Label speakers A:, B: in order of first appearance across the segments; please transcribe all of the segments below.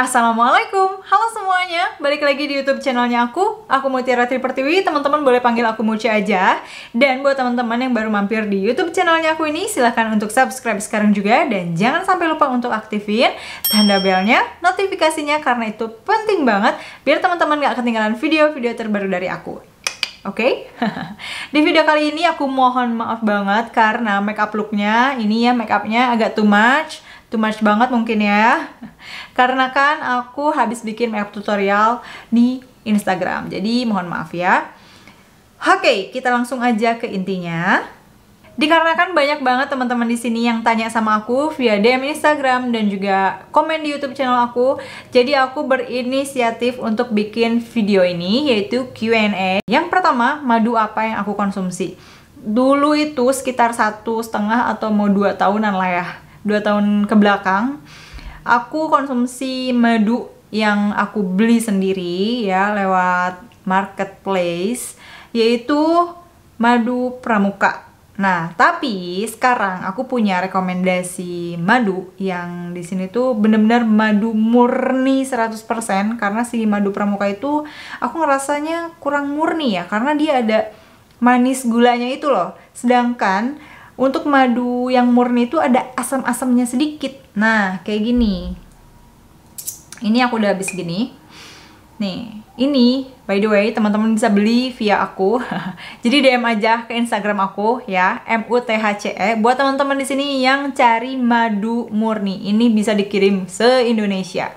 A: Assalamualaikum, halo semuanya, balik lagi di YouTube channelnya aku, aku Mutiara Tri Pertiwi, teman-teman boleh panggil aku Muci aja. Dan buat teman-teman yang baru mampir di YouTube channelnya aku ini, silahkan untuk subscribe sekarang juga dan jangan sampai lupa untuk aktifin tanda belnya, notifikasinya karena itu penting banget biar teman-teman gak ketinggalan video-video terbaru dari aku. Oke, okay? di video kali ini aku mohon maaf banget karena makeup looknya ini ya makeupnya agak too much too much banget mungkin ya karena kan aku habis bikin makeup tutorial di Instagram jadi mohon maaf ya oke kita langsung aja ke intinya dikarenakan banyak banget teman-teman di sini yang tanya sama aku via DM Instagram dan juga komen di YouTube channel aku. Jadi aku berinisiatif untuk bikin video ini yaitu Q&A. Yang pertama, madu apa yang aku konsumsi? Dulu itu sekitar satu setengah atau mau dua tahunan lah ya dua tahun ke belakang aku konsumsi madu yang aku beli sendiri ya lewat marketplace yaitu madu pramuka. Nah, tapi sekarang aku punya rekomendasi madu yang di sini tuh bener-bener madu murni 100% karena si madu pramuka itu aku ngerasanya kurang murni ya karena dia ada manis gulanya itu loh. Sedangkan untuk madu yang murni itu ada asam-asamnya sedikit. Nah, kayak gini. Ini aku udah habis gini. Nih, ini by the way teman-teman bisa beli via aku. Jadi DM aja ke Instagram aku ya, M U T H C E. Buat teman-teman di sini yang cari madu murni, ini bisa dikirim se-Indonesia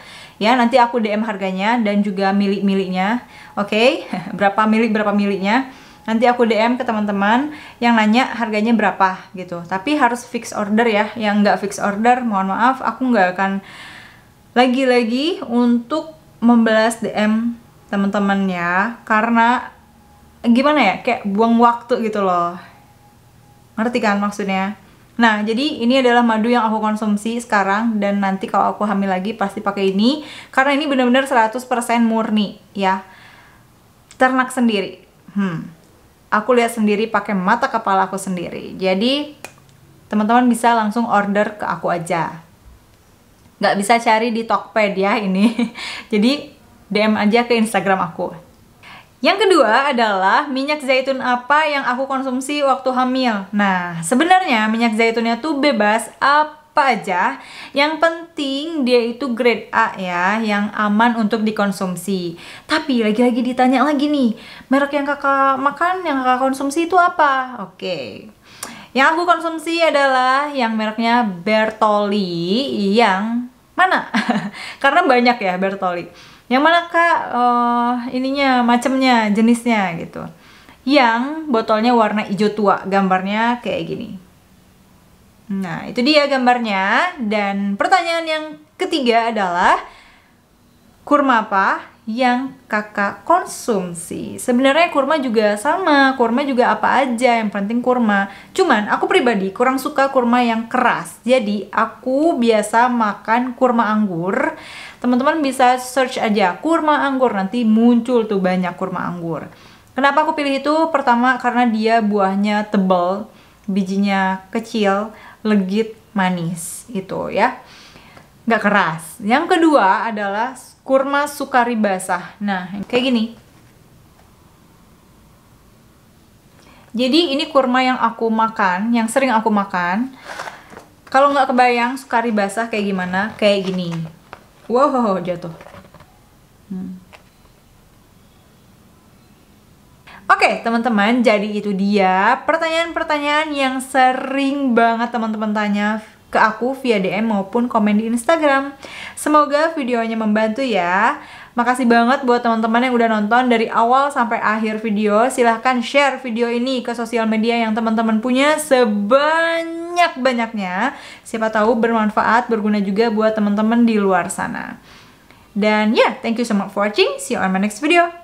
A: ya nanti aku DM harganya dan juga milik-miliknya oke okay? berapa milik berapa miliknya nanti aku DM ke teman-teman yang nanya harganya berapa gitu tapi harus fix order ya yang nggak fix order mohon maaf aku nggak akan lagi-lagi untuk membalas DM teman-teman ya karena gimana ya kayak buang waktu gitu loh ngerti kan maksudnya Nah, jadi ini adalah madu yang aku konsumsi sekarang dan nanti kalau aku hamil lagi pasti pakai ini karena ini benar-benar 100% murni ya. Ternak sendiri. Hmm aku lihat sendiri pakai mata kepala aku sendiri. Jadi teman-teman bisa langsung order ke aku aja. Gak bisa cari di Tokped ya ini. Jadi DM aja ke Instagram aku. Yang kedua adalah minyak zaitun apa yang aku konsumsi waktu hamil. Nah, sebenarnya minyak zaitunnya tuh bebas apa apa aja. Yang penting dia itu grade A ya, yang aman untuk dikonsumsi. Tapi lagi-lagi ditanya lagi nih, merek yang kakak makan, yang kakak konsumsi itu apa? Oke. Okay. Yang aku konsumsi adalah yang mereknya Bertoli yang mana? Karena banyak ya Bertoli. Yang mana kak uh, ininya macamnya jenisnya gitu. Yang botolnya warna hijau tua, gambarnya kayak gini. Nah, itu dia gambarnya. Dan pertanyaan yang ketiga adalah kurma apa yang kakak konsumsi. Sebenarnya kurma juga sama, kurma juga apa aja, yang penting kurma. Cuman aku pribadi kurang suka kurma yang keras. Jadi aku biasa makan kurma anggur. Teman-teman bisa search aja kurma anggur nanti muncul tuh banyak kurma anggur. Kenapa aku pilih itu? Pertama karena dia buahnya tebal, bijinya kecil, legit manis itu ya nggak keras yang kedua adalah kurma sukari basah nah kayak gini jadi ini kurma yang aku makan yang sering aku makan kalau nggak kebayang sukari basah kayak gimana kayak gini wow jatuh Oke, okay, teman-teman, jadi itu dia pertanyaan-pertanyaan yang sering banget teman-teman tanya ke aku via DM maupun komen di Instagram. Semoga videonya membantu ya. Makasih banget buat teman-teman yang udah nonton dari awal sampai akhir video. Silahkan share video ini ke sosial media yang teman-teman punya sebanyak-banyaknya. Siapa tahu bermanfaat, berguna juga buat teman-teman di luar sana. Dan ya, yeah, thank you so much for watching. See you on my next video.